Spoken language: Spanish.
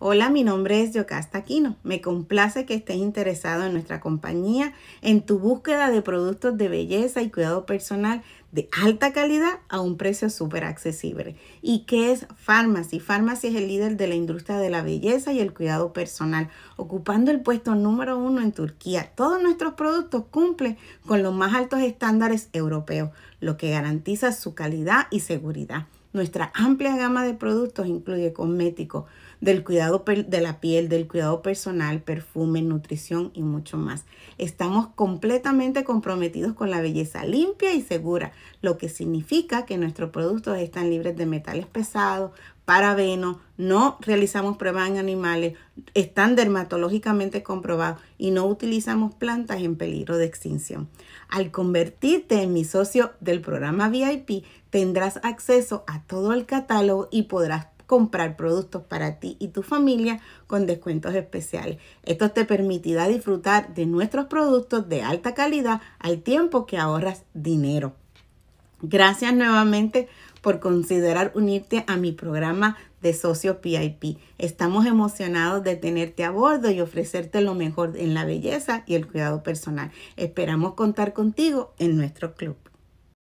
Hola, mi nombre es Yocasta Aquino. Me complace que estés interesado en nuestra compañía en tu búsqueda de productos de belleza y cuidado personal de alta calidad a un precio súper accesible. ¿Y qué es Pharmacy? Pharmacy es el líder de la industria de la belleza y el cuidado personal, ocupando el puesto número uno en Turquía. Todos nuestros productos cumplen con los más altos estándares europeos, lo que garantiza su calidad y seguridad. Nuestra amplia gama de productos incluye cosméticos, del cuidado de la piel, del cuidado personal, perfume, nutrición y mucho más. Estamos completamente comprometidos con la belleza limpia y segura, lo que significa que nuestros productos están libres de metales pesados, veno, no realizamos pruebas en animales, están dermatológicamente comprobados y no utilizamos plantas en peligro de extinción. Al convertirte en mi socio del programa VIP, tendrás acceso a todo el catálogo y podrás comprar productos para ti y tu familia con descuentos especiales. Esto te permitirá disfrutar de nuestros productos de alta calidad al tiempo que ahorras dinero. Gracias nuevamente por considerar unirte a mi programa de socio PIP. Estamos emocionados de tenerte a bordo y ofrecerte lo mejor en la belleza y el cuidado personal. Esperamos contar contigo en nuestro club.